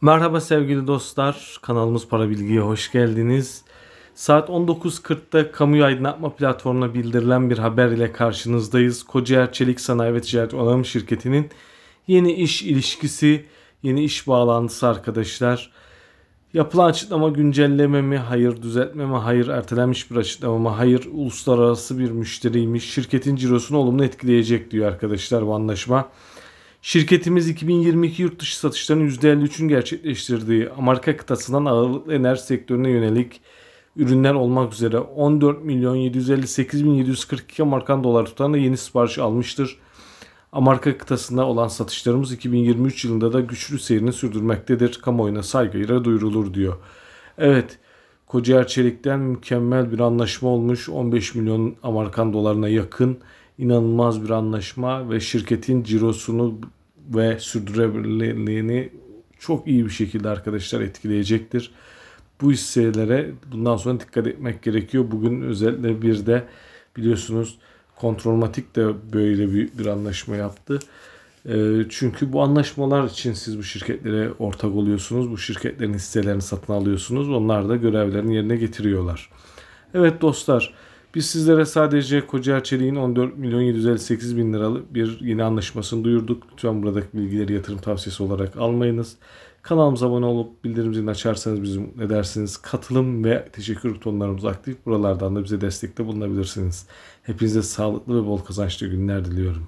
Merhaba sevgili dostlar. Kanalımız Para Bilgi'ye hoş geldiniz. Saat 19.40'da kamu aydınlatma platformuna bildirilen bir haber ile karşınızdayız. Kocaer Çelik Sanayi ve Ticaret Onarım Şirketi'nin yeni iş ilişkisi, yeni iş bağlantısı arkadaşlar. Yapılan açıklama güncelleme mi, hayır düzeltme mi, hayır ertelenmiş bir açıklama mı, hayır uluslararası bir müşteriymiş, şirketin cirosunu olumlu etkileyecek diyor arkadaşlar bu anlaşma. Şirketimiz 2022 yurt dışı satışlarının %53'ünü gerçekleştirdiği Amerika kıtasından ağırlıklı enerji sektörüne yönelik ürünler olmak üzere 14 milyon 758 bin 742 Amerikan dolar tutarında yeni sipariş almıştır. Amerika kıtasında olan satışlarımız 2023 yılında da güçlü seyrini sürdürmektedir. Kamuoyuna saygıyla duyurulur diyor. Evet, Kocaer Çelik'ten mükemmel bir anlaşma olmuş. 15 milyon Amerikan dolarına yakın inanılmaz bir anlaşma ve şirketin cirosunu ve sürdürülebilirliğini çok iyi bir şekilde arkadaşlar etkileyecektir. Bu hisselere bundan sonra dikkat etmek gerekiyor. Bugün özellikle bir de biliyorsunuz Kontrolmatik de böyle bir, bir anlaşma yaptı. E, çünkü bu anlaşmalar için siz bu şirketlere ortak oluyorsunuz. Bu şirketlerin hisselerini satın alıyorsunuz. Onlar da görevlerini yerine getiriyorlar. Evet dostlar. Biz sizlere sadece Koca Çelik'in 14 milyon 758 bin liralık bir yeni anlaşmasını duyurduk. Lütfen buradaki bilgileri yatırım tavsiyesi olarak almayınız. Kanalımıza abone olup bildirim zilini açarsanız bizim ne dersiniz Katılım ve teşekkür butonlarımız aktif. Buralardan da bize destekte bulunabilirsiniz. Hepinize sağlıklı ve bol kazançlı günler diliyorum.